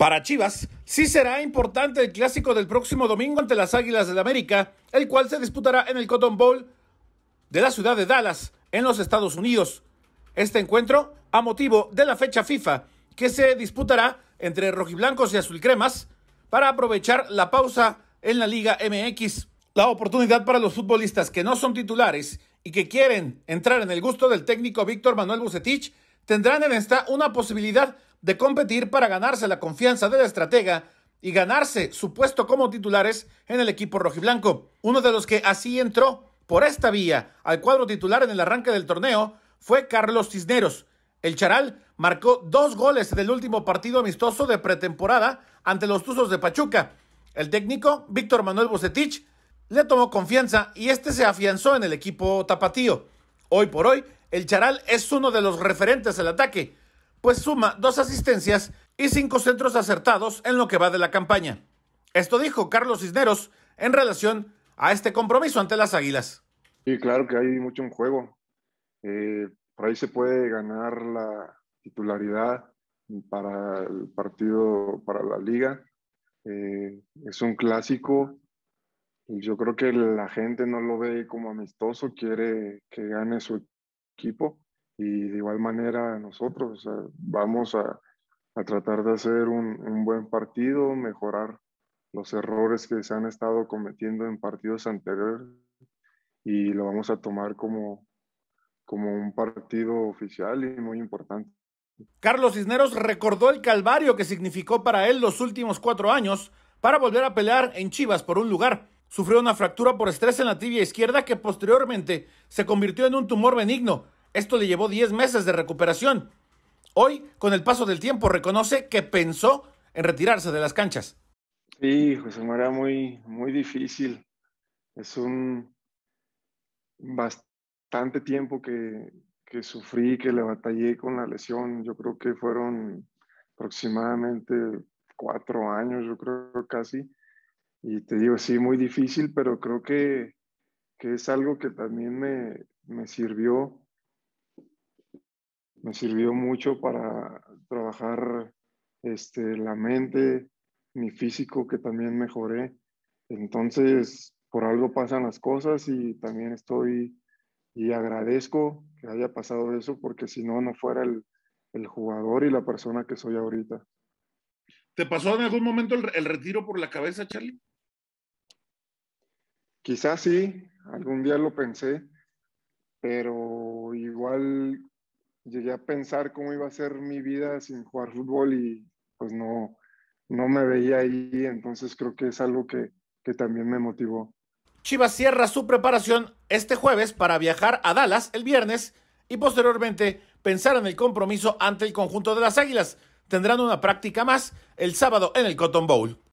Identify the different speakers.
Speaker 1: Para Chivas, sí será importante el clásico del próximo domingo ante las Águilas del América, el cual se disputará en el Cotton Bowl de la ciudad de Dallas, en los Estados Unidos. Este encuentro a motivo de la fecha FIFA, que se disputará entre rojiblancos y azulcremas para aprovechar la pausa en la Liga MX. La oportunidad para los futbolistas que no son titulares y que quieren entrar en el gusto del técnico Víctor Manuel Bucetich tendrán en esta una posibilidad de competir para ganarse la confianza de la estratega y ganarse su puesto como titulares en el equipo rojiblanco. Uno de los que así entró por esta vía al cuadro titular en el arranque del torneo fue Carlos Cisneros. El Charal marcó dos goles del último partido amistoso de pretemporada ante los Tuzos de Pachuca. El técnico, Víctor Manuel Bucetich, le tomó confianza y este se afianzó en el equipo tapatío. Hoy por hoy, el Charal es uno de los referentes del ataque, pues suma dos asistencias y cinco centros acertados en lo que va de la campaña. Esto dijo Carlos Cisneros en relación a este compromiso ante las Águilas.
Speaker 2: Sí, claro que hay mucho en juego. Eh, por ahí se puede ganar la titularidad para el partido, para la liga. Eh, es un clásico. y Yo creo que la gente no lo ve como amistoso, quiere que gane su equipo y de igual manera nosotros vamos a, tratar de hacer un, buen partido, mejorar los errores que se han estado cometiendo en partidos anteriores y lo vamos a tomar como, como un partido oficial y muy importante.
Speaker 1: Carlos Cisneros recordó el calvario que significó para él los últimos cuatro años para volver a pelear en Chivas por un lugar. Sufrió una fractura por estrés en la tibia izquierda que posteriormente se convirtió en un tumor benigno esto le llevó 10 meses de recuperación. Hoy, con el paso del tiempo, reconoce que pensó en retirarse de las canchas.
Speaker 2: Sí, José María, muy, muy difícil. Es un bastante tiempo que, sufrí, que le batallé con la lesión. Yo creo que fueron aproximadamente cuatro años, yo creo casi. Y te digo, sí, muy difícil, pero creo que, que es algo que también me, me sirvió sirvió mucho para trabajar este, la mente, mi físico que también mejoré. Entonces, por algo pasan las cosas y también estoy y agradezco que haya pasado eso porque si no, no fuera el, el jugador y la persona que soy ahorita.
Speaker 1: ¿Te pasó en algún momento el, el, retiro por la cabeza, Charlie?
Speaker 2: Quizás sí, algún día lo pensé, pero igual llegué a pensar cómo iba a ser mi vida sin jugar fútbol y pues no, no me veía ahí, entonces creo que es algo que, que también me motivó. Chivas cierra su preparación este jueves para viajar a Dallas
Speaker 1: el viernes y posteriormente pensar en el compromiso ante el conjunto de las Águilas. Tendrán una práctica más el sábado en el Cotton Bowl.